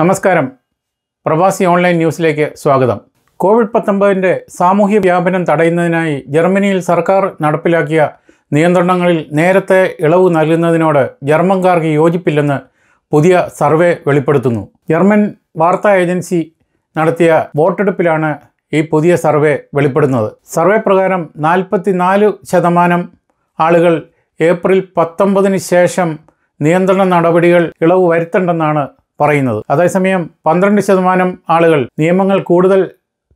നമസ്കാരം പ്രവാസി ഓൺലൈൻ ന്യൂസിലേക്ക് സ്വാഗതം കോവിഡ് പത്തൊമ്പതിൻ്റെ സാമൂഹ്യ വ്യാപനം തടയുന്നതിനായി ജർമ്മനിയിൽ സർക്കാർ നടപ്പിലാക്കിയ നിയന്ത്രണങ്ങളിൽ നേരത്തെ ഇളവ് നൽകുന്നതിനോട് ജർമ്മൻകാർക്ക് യോജിപ്പില്ലെന്ന് പുതിയ സർവേ വെളിപ്പെടുത്തുന്നു ജർമ്മൻ വാർത്താ ഏജൻസി നടത്തിയ വോട്ടെടുപ്പിലാണ് ഈ പുതിയ സർവേ വെളിപ്പെടുന്നത് സർവേ പ്രകാരം നാല് ശതമാനം ആളുകൾ ഏപ്രിൽ പത്തൊമ്പതിന് ശേഷം നിയന്ത്രണ നടപടികൾ ഇളവ് വരുത്തേണ്ടെന്നാണ് പറയുന്നത് അതേസമയം പന്ത്രണ്ട് ശതമാനം ആളുകൾ നിയമങ്ങൾ കൂടുതൽ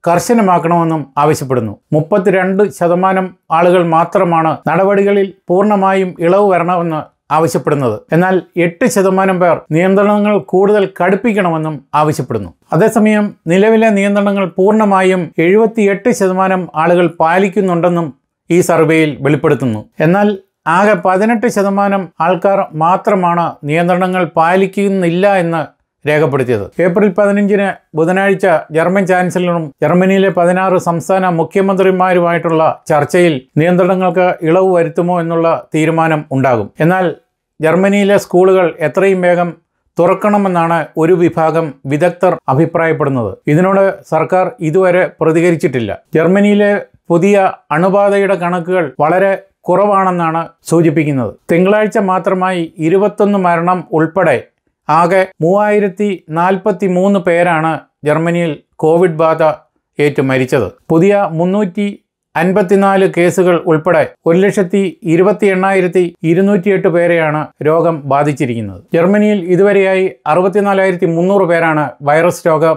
കർശനമാക്കണമെന്നും ആവശ്യപ്പെടുന്നു മുപ്പത്തിരണ്ട് ശതമാനം ആളുകൾ മാത്രമാണ് നടപടികളിൽ പൂർണ്ണമായും ഇളവ് വരണമെന്ന് ആവശ്യപ്പെടുന്നത് എന്നാൽ എട്ട് ശതമാനം പേർ നിയന്ത്രണങ്ങൾ കൂടുതൽ കടുപ്പിക്കണമെന്നും ആവശ്യപ്പെടുന്നു അതേസമയം നിലവിലെ നിയന്ത്രണങ്ങൾ പൂർണ്ണമായും എഴുപത്തിയെട്ട് ശതമാനം ആളുകൾ പാലിക്കുന്നുണ്ടെന്നും ഈ സർവേയിൽ വെളിപ്പെടുത്തുന്നു എന്നാൽ ആകെ പതിനെട്ട് ശതമാനം ആൾക്കാർ മാത്രമാണ് നിയന്ത്രണങ്ങൾ പാലിക്കുന്നില്ല എന്ന് രേഖപ്പെടുത്തിയത് ഏപ്രിൽ പതിനഞ്ചിന് ബുധനാഴ്ച ജർമ്മൻ ചാൻസലറും ജർമ്മനിയിലെ പതിനാറ് സംസ്ഥാന മുഖ്യമന്ത്രിമാരുമായിട്ടുള്ള ചർച്ചയിൽ നിയന്ത്രണങ്ങൾക്ക് ഇളവ് വരുത്തുമോ എന്നുള്ള തീരുമാനം ഉണ്ടാകും എന്നാൽ ജർമ്മനിയിലെ സ്കൂളുകൾ എത്രയും വേഗം തുറക്കണമെന്നാണ് ഒരു വിഭാഗം വിദഗ്ധർ അഭിപ്രായപ്പെടുന്നത് ഇതിനോട് സർക്കാർ ഇതുവരെ പ്രതികരിച്ചിട്ടില്ല ജർമ്മനിയിലെ പുതിയ അണുബാധയുടെ കണക്കുകൾ വളരെ കുറവാണെന്നാണ് സൂചിപ്പിക്കുന്നത് തിങ്കളാഴ്ച മാത്രമായി ഇരുപത്തൊന്ന് മരണം ഉൾപ്പെടെ ആകെ മൂവായിരത്തി നാൽപ്പത്തി മൂന്ന് പേരാണ് ജർമ്മനിയിൽ കോവിഡ് ബാധ ഏറ്റു മരിച്ചത് പുതിയ മുന്നൂറ്റി അൻപത്തിനാല് കേസുകൾ ഉൾപ്പെടെ ഒരു ലക്ഷത്തി ഇരുപത്തി എണ്ണായിരത്തി ഇരുന്നൂറ്റിയെട്ട് പേരെയാണ് രോഗം ബാധിച്ചിരിക്കുന്നത് ജർമ്മനിയിൽ ഇതുവരെയായി അറുപത്തിനാലായിരത്തി മുന്നൂറ് പേരാണ് വൈറസ് രോഗം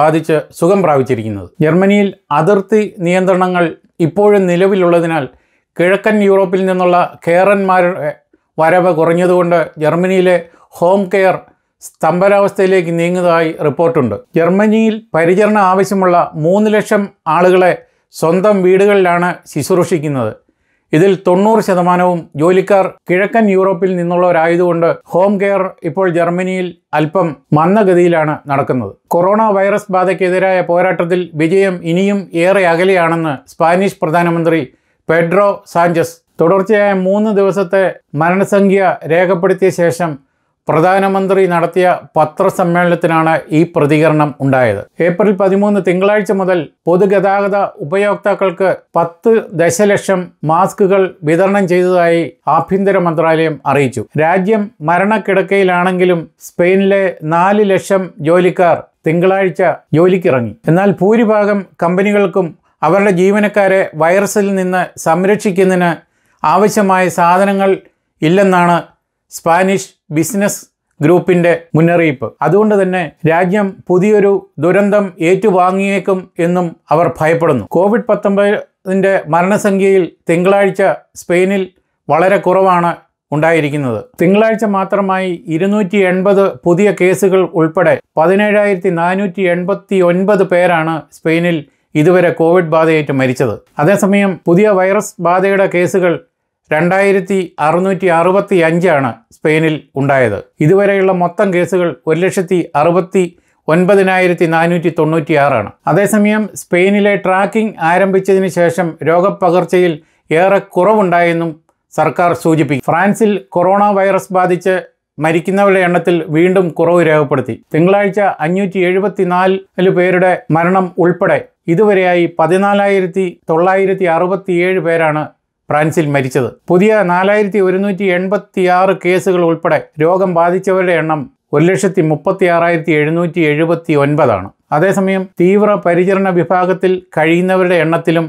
ബാധിച്ച് സുഖം പ്രാപിച്ചിരിക്കുന്നത് ജർമ്മനിയിൽ അതിർത്തി നിയന്ത്രണങ്ങൾ ഇപ്പോഴും നിലവിലുള്ളതിനാൽ കിഴക്കൻ യൂറോപ്പിൽ നിന്നുള്ള കേരന്മാരുടെ വരവ് കുറഞ്ഞതുകൊണ്ട് ജർമ്മനിയിലെ ഹോം കെയർ സ്തംഭരാവസ്ഥയിലേക്ക് നീങ്ങുന്നതായി റിപ്പോർട്ടുണ്ട് ജർമ്മനിയിൽ പരിചരണം ആവശ്യമുള്ള മൂന്ന് ലക്ഷം ആളുകളെ സ്വന്തം വീടുകളിലാണ് ശുശ്രൂഷിക്കുന്നത് ഇതിൽ തൊണ്ണൂറ് ശതമാനവും ജോലിക്കാർ കിഴക്കൻ യൂറോപ്പിൽ നിന്നുള്ളവരായതുകൊണ്ട് ഹോം കെയർ ഇപ്പോൾ ജർമ്മനിയിൽ അല്പം മന്ദഗതിയിലാണ് നടക്കുന്നത് കൊറോണ വൈറസ് ബാധയ്ക്കെതിരായ പോരാട്ടത്തിൽ വിജയം ഇനിയും ഏറെ അകലെയാണെന്ന് സ്പാനിഷ് പ്രധാനമന്ത്രി പെഡ്രോ സാഞ്ചസ് തുടർച്ചയായ മൂന്ന് ദിവസത്തെ മരണസംഖ്യ രേഖപ്പെടുത്തിയ ശേഷം പ്രധാനമന്ത്രി നടത്തിയ പത്രസമ്മേളനത്തിനാണ് ഈ പ്രതികരണം ഉണ്ടായത് ഏപ്രിൽ പതിമൂന്ന് തിങ്കളാഴ്ച മുതൽ പൊതുഗതാഗത ഉപയോക്താക്കൾക്ക് പത്ത് ദശലക്ഷം മാസ്കുകൾ വിതരണം ചെയ്തതായി ആഭ്യന്തര മന്ത്രാലയം അറിയിച്ചു രാജ്യം മരണക്കിടക്കയിലാണെങ്കിലും സ്പെയിനിലെ നാല് ലക്ഷം ജോലിക്കാർ തിങ്കളാഴ്ച ജോലിക്കിറങ്ങി എന്നാൽ ഭൂരിഭാഗം കമ്പനികൾക്കും അവരുടെ ജീവനക്കാരെ വൈറസിൽ നിന്ന് സംരക്ഷിക്കുന്നതിന് ആവശ്യമായ സാധനങ്ങൾ ഇല്ലെന്നാണ് സ്പാനിഷ് ബിസിനസ് ഗ്രൂപ്പിന്റെ മുന്നറിയിപ്പ് അതുകൊണ്ട് തന്നെ രാജ്യം പുതിയൊരു ദുരന്തം ഏറ്റുവാങ്ങിയേക്കും എന്നും അവർ ഭയപ്പെടുന്നു കോവിഡ് പത്തൊമ്പതിൻ്റെ മരണസംഖ്യയിൽ തിങ്കളാഴ്ച സ്പെയിനിൽ വളരെ കുറവാണ് ഉണ്ടായിരിക്കുന്നത് തിങ്കളാഴ്ച മാത്രമായി ഇരുന്നൂറ്റി എൺപത് പുതിയ കേസുകൾ ഉൾപ്പെടെ പതിനേഴായിരത്തി നാനൂറ്റി എൺപത്തി ഒൻപത് പേരാണ് സ്പെയിനിൽ ഇതുവരെ കോവിഡ് ബാധയേറ്റ് മരിച്ചത് അതേസമയം പുതിയ വൈറസ് ബാധയുടെ കേസുകൾ രണ്ടായിരത്തി അറുന്നൂറ്റി അറുപത്തി അഞ്ചാണ് സ്പെയിനിൽ ഉണ്ടായത് ഇതുവരെയുള്ള മൊത്തം കേസുകൾ ഒരു ലക്ഷത്തി അറുപത്തി ഒൻപതിനായിരത്തി നാനൂറ്റി തൊണ്ണൂറ്റിയാറാണ് അതേസമയം സ്പെയിനിലെ ട്രാക്കിംഗ് ആരംഭിച്ചതിന് ശേഷം രോഗപ്പകർച്ചയിൽ ഏറെ കുറവുണ്ടായെന്നും സർക്കാർ സൂചിപ്പിക്കും ഫ്രാൻസിൽ കൊറോണ വൈറസ് ബാധിച്ച് മരിക്കുന്നവരുടെ എണ്ണത്തിൽ വീണ്ടും കുറവ് രേഖപ്പെടുത്തി തിങ്കളാഴ്ച അഞ്ഞൂറ്റി എഴുപത്തിനാല് പേരുടെ മരണം ഉൾപ്പെടെ ഇതുവരെയായി പതിനാലായിരത്തി തൊള്ളായിരത്തി അറുപത്തിയേഴ് പേരാണ് ഫ്രാൻസിൽ മരിച്ചത് പുതിയ നാലായിരത്തി ഒരുന്നൂറ്റി ആറ് കേസുകൾ ഉൾപ്പെടെ രോഗം ബാധിച്ചവരുടെ എണ്ണം ഒരു ലക്ഷത്തി മുപ്പത്തി ആറായിരത്തി എഴുന്നൂറ്റി എഴുപത്തി ഒൻപതാണ് അതേസമയം തീവ്ര പരിചരണ വിഭാഗത്തിൽ കഴിയുന്നവരുടെ എണ്ണത്തിലും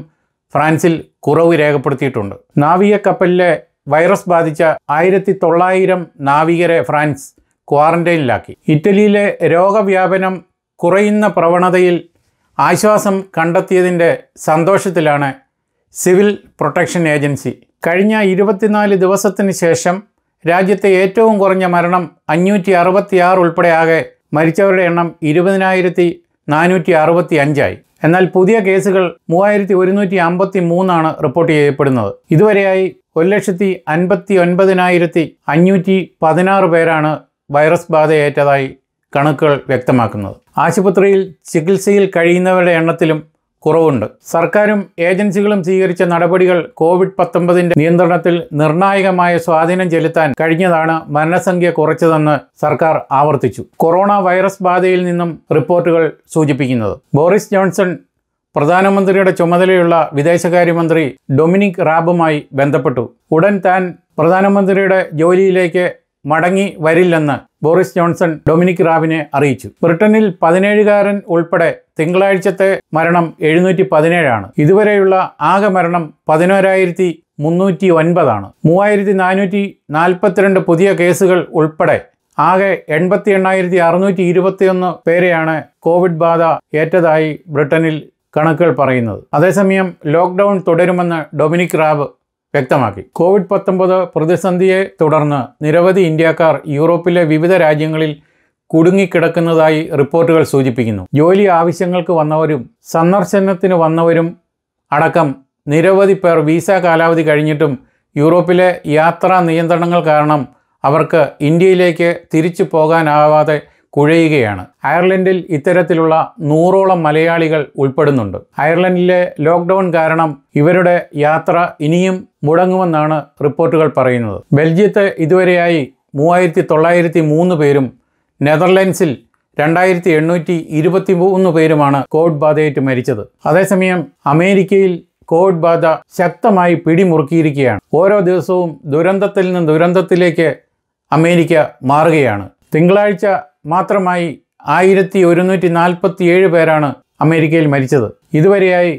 ഫ്രാൻസിൽ കുറവ് രേഖപ്പെടുത്തിയിട്ടുണ്ട് നാവിക കപ്പലിലെ വൈറസ് ബാധിച്ച ആയിരത്തി തൊള്ളായിരം നാവികരെ ഫ്രാൻസ് ക്വാറന്റൈനിലാക്കി ഇറ്റലിയിലെ രോഗവ്യാപനം കുറയുന്ന പ്രവണതയിൽ ആശ്വാസം കണ്ടെത്തിയതിൻ്റെ സന്തോഷത്തിലാണ് സിവിൽ പ്രൊട്ടക്ഷൻ ഏജൻസി കഴിഞ്ഞ ഇരുപത്തിനാല് ദിവസത്തിന് ശേഷം രാജ്യത്തെ ഏറ്റവും കുറഞ്ഞ മരണം അഞ്ഞൂറ്റി അറുപത്തിയാറ് ആകെ മരിച്ചവരുടെ എണ്ണം ഇരുപതിനായിരത്തി നാനൂറ്റി അറുപത്തി അഞ്ചായി എന്നാൽ പുതിയ കേസുകൾ മൂവായിരത്തി ഒരുന്നൂറ്റി അമ്പത്തി മൂന്നാണ് റിപ്പോർട്ട് ചെയ്യപ്പെടുന്നത് ഇതുവരെയായി ഒരു ലക്ഷത്തി അൻപത്തി ഒൻപതിനായിരത്തി അഞ്ഞൂറ്റി പതിനാറ് പേരാണ് വൈറസ് ബാധയേറ്റതായി കണക്കുകൾ വ്യക്തമാക്കുന്നത് ആശുപത്രിയിൽ ചികിത്സയിൽ കഴിയുന്നവരുടെ എണ്ണത്തിലും കുറവുണ്ട് സർക്കാരും ഏജൻസികളും സ്വീകരിച്ച നടപടികൾ കോവിഡ് പത്തൊമ്പതിൻ്റെ നിയന്ത്രണത്തിൽ നിർണായകമായ സ്വാധീനം ചെലുത്താൻ കഴിഞ്ഞതാണ് മരണസംഖ്യ കുറച്ചതെന്ന് സർക്കാർ ആവർത്തിച്ചു കൊറോണ വൈറസ് ബാധയിൽ നിന്നും റിപ്പോർട്ടുകൾ സൂചിപ്പിക്കുന്നത് ബോറിസ് ജോൺസൺ പ്രധാനമന്ത്രിയുടെ ചുമതലയുള്ള വിദേശകാര്യമന്ത്രി ഡൊമിനിക് റാബുമായി ബന്ധപ്പെട്ടു ഉടൻ താൻ പ്രധാനമന്ത്രിയുടെ ജോലിയിലേക്ക് മടങ്ങി വരില്ലെന്ന് ബോറിസ് ജോൺസൺ ഡൊമിനിക് റാവിനെ അറിയിച്ചു ബ്രിട്ടനിൽ പതിനേഴുകാരൻ ഉൾപ്പെടെ തിങ്കളാഴ്ചത്തെ മരണം എഴുന്നൂറ്റി പതിനേഴാണ് ഇതുവരെയുള്ള ആകെ മരണം പതിനോരായിരത്തി മുന്നൂറ്റി ഒൻപതാണ് മൂവായിരത്തി നാനൂറ്റി നാൽപ്പത്തിരണ്ട് പുതിയ കേസുകൾ ഉൾപ്പെടെ ആകെ എൺപത്തി എണ്ണായിരത്തി അറുന്നൂറ്റി ഇരുപത്തിയൊന്ന് പേരെയാണ് കോവിഡ് ബാധ ഏറ്റതായി ബ്രിട്ടനിൽ കണക്കുകൾ പറയുന്നത് അതേസമയം ലോക്ക്ഡൗൺ തുടരുമെന്ന് ഡൊമിനിക് റാവ് വ്യക്തമാക്കി കോവിഡ് പത്തൊമ്പത് പ്രതിസന്ധിയെ തുടർന്ന് നിരവധി ഇന്ത്യക്കാർ യൂറോപ്പിലെ വിവിധ രാജ്യങ്ങളിൽ കുടുങ്ങിക്കിടക്കുന്നതായി റിപ്പോർട്ടുകൾ സൂചിപ്പിക്കുന്നു ജോലി ആവശ്യങ്ങൾക്ക് വന്നവരും സന്ദർശനത്തിന് വന്നവരും അടക്കം നിരവധി പേർ വിസ കാലാവധി കഴിഞ്ഞിട്ടും യൂറോപ്പിലെ യാത്രാ നിയന്ത്രണങ്ങൾ കാരണം അവർക്ക് ഇന്ത്യയിലേക്ക് തിരിച്ചു പോകാനാവാതെ കുഴയുകയാണ് അയർലൻഡിൽ ഇത്തരത്തിലുള്ള നൂറോളം മലയാളികൾ ഉൾപ്പെടുന്നുണ്ട് അയർലൻഡിലെ ലോക്ക്ഡൗൺ കാരണം ഇവരുടെ യാത്ര ഇനിയും മുടങ്ങുമെന്നാണ് റിപ്പോർട്ടുകൾ പറയുന്നത് ബെൽജിയത്ത് ഇതുവരെയായി മൂവായിരത്തി തൊള്ളായിരത്തി മൂന്ന് പേരും നെതർലൻഡ്സിൽ രണ്ടായിരത്തി എണ്ണൂറ്റി ഇരുപത്തി മൂന്ന് പേരുമാണ് കോവിഡ് ബാധയേറ്റ് മരിച്ചത് അതേസമയം അമേരിക്കയിൽ കോവിഡ് ബാധ ശക്തമായി പിടിമുറുക്കിയിരിക്കുകയാണ് ഓരോ ദിവസവും ദുരന്തത്തിൽ നിന്ന് ദുരന്തത്തിലേക്ക് അമേരിക്ക മാറുകയാണ് തിങ്കളാഴ്ച മാത്രമായി ആയിരത്തി ഒരുന്നൂറ്റി നാൽപ്പത്തി ഏഴ് പേരാണ് അമേരിക്കയിൽ മരിച്ചത് ഇതുവരെയായി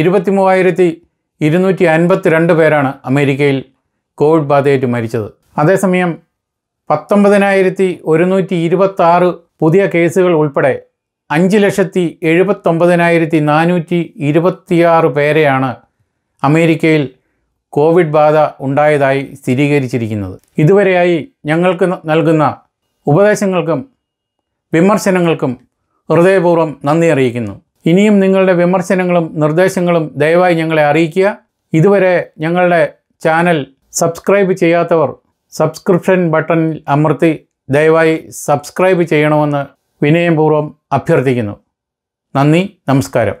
ഇരുപത്തി മൂവായിരത്തി ഇരുന്നൂറ്റി അൻപത്തിരണ്ട് പേരാണ് അമേരിക്കയിൽ കോവിഡ് ബാധയേറ്റ് മരിച്ചത് അതേസമയം പത്തൊമ്പതിനായിരത്തി ഒരുന്നൂറ്റി ഇരുപത്താറ് പുതിയ കേസുകൾ ഉൾപ്പെടെ അഞ്ച് ലക്ഷത്തി എഴുപത്തൊമ്പതിനായിരത്തി നാനൂറ്റി ഇരുപത്തിയാറ് പേരെയാണ് അമേരിക്കയിൽ കോവിഡ് ബാധ ഉണ്ടായതായി സ്ഥിരീകരിച്ചിരിക്കുന്നത് ഇതുവരെയായി ഞങ്ങൾക്ക് നൽകുന്ന ഉപദേശങ്ങൾക്കും വിമർശനങ്ങൾക്കും ഹൃദയപൂർവ്വം നന്ദി അറിയിക്കുന്നു ഇനിയും നിങ്ങളുടെ വിമർശനങ്ങളും നിർദ്ദേശങ്ങളും ദയവായി ഞങ്ങളെ അറിയിക്കുക ഇതുവരെ ഞങ്ങളുടെ ചാനൽ സബ്സ്ക്രൈബ് ചെയ്യാത്തവർ സബ്സ്ക്രിപ്ഷൻ ബട്ടണിൽ അമർത്തി ദയവായി സബ്സ്ക്രൈബ് ചെയ്യണമെന്ന് വിനയപൂർവ്വം അഭ്യർത്ഥിക്കുന്നു നന്ദി നമസ്കാരം